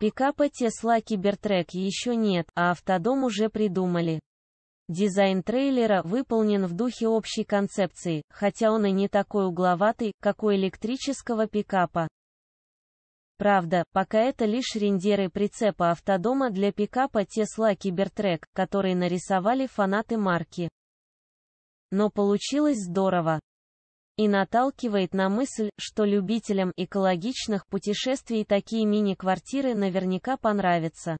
Пикапа Тесла Кибертрек еще нет, а автодом уже придумали. Дизайн трейлера выполнен в духе общей концепции, хотя он и не такой угловатый, как у электрического пикапа. Правда, пока это лишь рендеры прицепа автодома для пикапа Tesla Cybertruck, который нарисовали фанаты марки. Но получилось здорово и наталкивает на мысль, что любителям экологичных путешествий такие мини-квартиры наверняка понравятся.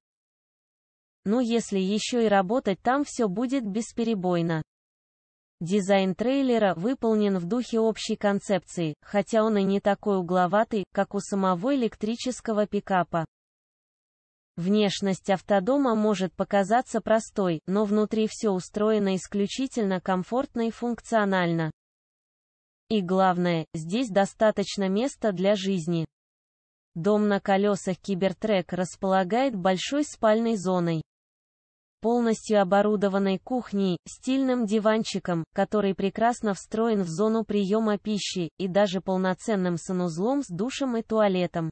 Ну если еще и работать там все будет бесперебойно. Дизайн трейлера выполнен в духе общей концепции, хотя он и не такой угловатый, как у самого электрического пикапа. Внешность автодома может показаться простой, но внутри все устроено исключительно комфортно и функционально. И главное, здесь достаточно места для жизни. Дом на колесах Кибертрек располагает большой спальной зоной, полностью оборудованной кухней, стильным диванчиком, который прекрасно встроен в зону приема пищи, и даже полноценным санузлом с душем и туалетом.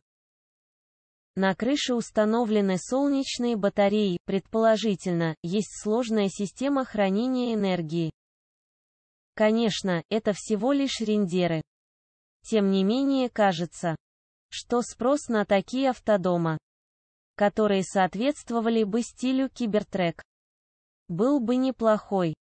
На крыше установлены солнечные батареи, предположительно, есть сложная система хранения энергии. Конечно, это всего лишь рендеры. Тем не менее кажется, что спрос на такие автодома, которые соответствовали бы стилю кибертрек, был бы неплохой.